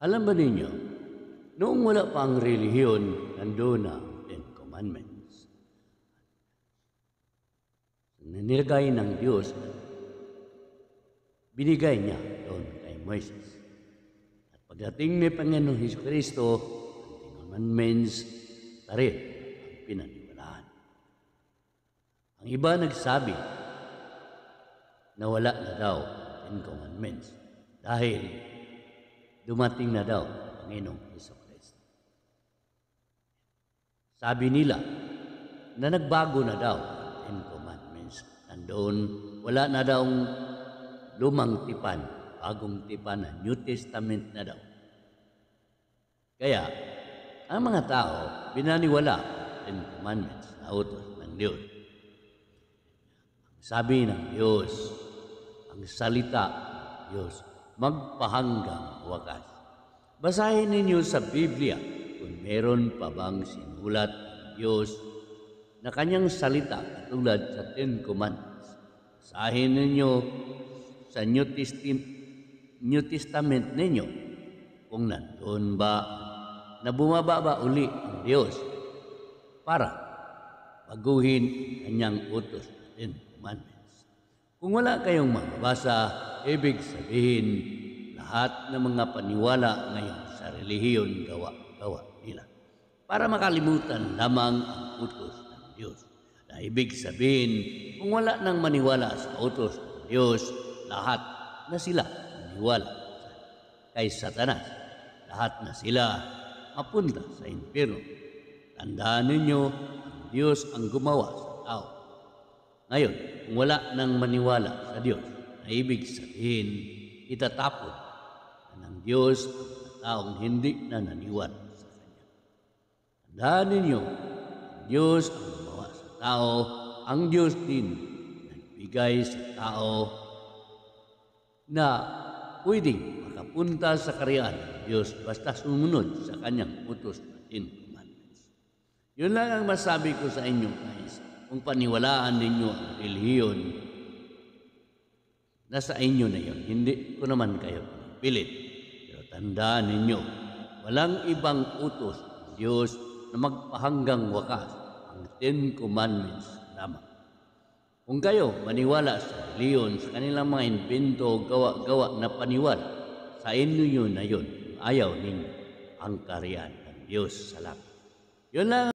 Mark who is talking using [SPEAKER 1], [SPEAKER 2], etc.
[SPEAKER 1] Alam ba ninyo, noong wala pa ang relihiyon, nandoon na ang Ten Commandments. Nanilagay ng Diyos, binigay niya doon kay Moises. At pagdating ni Panginoon Hesus Kristo, ang Ten Commandments na rin ang pinaniwalaan. Ang iba nagsabi na wala na daw ang Ten Commandments dahil dumating na daw Panginoong Heso Kristo. Sabi nila na nagbago na daw ang commandments. Nandoon, wala na daw lumang tipan, bagong tipan na New Testament na daw. Kaya, ang mga tao binaniwala ang commandments na utos ng Diyos. sabi ng Diyos, ang salita ng Diyos, magpahanggang wakas. Basahin ninyo sa Biblia kung meron pa bang sinulat ng Diyos na kanyang salita katulad sa Ten Commandments. Basahin ninyo sa New, Testament, New Testament ninyo kung nandun ba na bumaba ba uli ang Diyos para baguhin kanyang utos Ten Commandments. Kung wala kayong mababasa, Ibig sabihin, lahat ng mga paniwala ngayon sa relihiyon gawa-gawa nila para makalimutan lamang ang utos ng Diyos. Na ibig sabihin, kung wala nang maniwala sa utos ng Diyos, lahat na sila maniwala kay Satanas. Lahat na sila mapunta sa impyerno. Tandaan ninyo, ang Diyos ang gumawa sa tao. Ngayon, kung wala nang maniwala sa Diyos, ibig sabihin, itatapon ng Diyos ang taong hindi na naniwan sa Kanya. Tandaan ninyo, ang Diyos ang gumawa sa tao, ang Diyos din nagbigay sa tao na pwedeng makapunta sa karyaan ng Diyos basta sumunod sa Kanyang utos na tinto. Yun lang ang masabi ko sa inyo, guys. Kung paniwalaan ninyo ang reliyon Nasa inyo na yon. Hindi ko naman kayo pilit. Pero tandaan ninyo, walang ibang utos ng Diyos na magpahanggang wakas ang Ten Commandments lamang. Kung kayo maniwala sa reliyon, sa kanilang mga invento, gawa-gawa na paniwala, sa inyo yun na yun, ayaw ninyo ang karyan ng Diyos sa langit. Yun lang